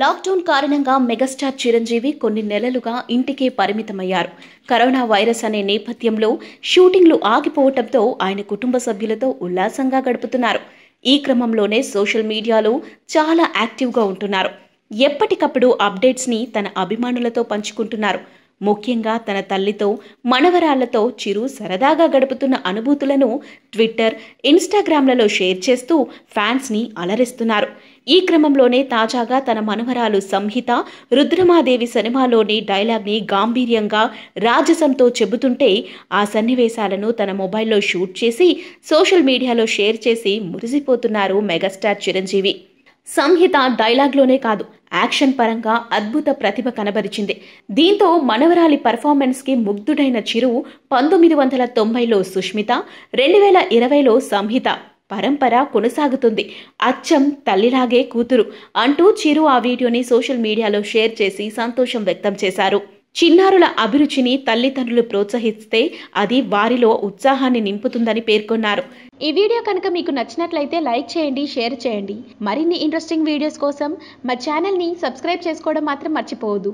lockdown కారణంగా megastar Chiranjeevi కొన్ని నెలలుగా ఇంటికే పరిమితమయ్యారు కరోనా వైరస్ అనే నేపథ్యంలో షూటింగ్లు ఆగిపోవడంతో ఆయన కుటుంబ సభ్యులతో ఉల్లాసంగా గడుపుతున్నారు ఈ క్రమంలోనే సోషల్ మీడియాలో చాలా యాక్టివ్గా ఉంటున్నారు ఎప్పటికప్పుడు అప్డేట్స్ని తన అభిమానులతో పంచుకుంటున్నారు ముఖ్యంగా తన తల్లితో మనవరాళ్లతో చిరు సరదాగా గడుపుతున్న అనుభూతులను ట్విట్టర్ ఇన్స్టాగ్రామ్లలో షేర్ చేస్తూ ఫ్యాన్స్ని అలరిస్తున్నారు ఈ క్రమంలోనే తాజాగా తన మనవరాలు సంహిత రుద్రమాదేవి సినిమాలోని డైలాగ్ని గాంభీర్యంగా రాజసంతో చెబుతుంటే ఆ సన్నివేశాలను తన మొబైల్లో షూట్ చేసి సోషల్ మీడియాలో షేర్ చేసి మురిసిపోతున్నారు మెగాస్టార్ చిరంజీవి సంహిత డైలాగ్లోనే కాదు యాక్షన్ పరంగా అద్భుత ప్రతిభ కనబరిచింది దీంతో మనవరాలి పర్ఫార్మెన్స్కి ముగ్ధుడైన చిరు పంతొమ్మిది వందల తొంభైలో సుష్మిత రెండు వేల ఇరవైలో సంహిత పరంపర కొనసాగుతుంది అచ్చం తల్లిలాగే కూతురు అంటూ చిరు ఆ వీడియోని సోషల్ మీడియాలో షేర్ చేసి సంతోషం వ్యక్తం చేశారు చిన్నారుల అభిరుచిని తల్లిదండ్రులు ప్రోత్సహిస్తే అది వారిలో ఉత్సాహాన్ని నింపుతుందని పేర్కొన్నారు ఈ వీడియో కనుక మీకు నచ్చినట్లయితే లైక్ చేయండి షేర్ చేయండి మరిన్ని ఇంట్రెస్టింగ్ వీడియోస్ కోసం మా ఛానల్ని సబ్స్క్రైబ్ చేసుకోవడం మాత్రం మర్చిపోవద్దు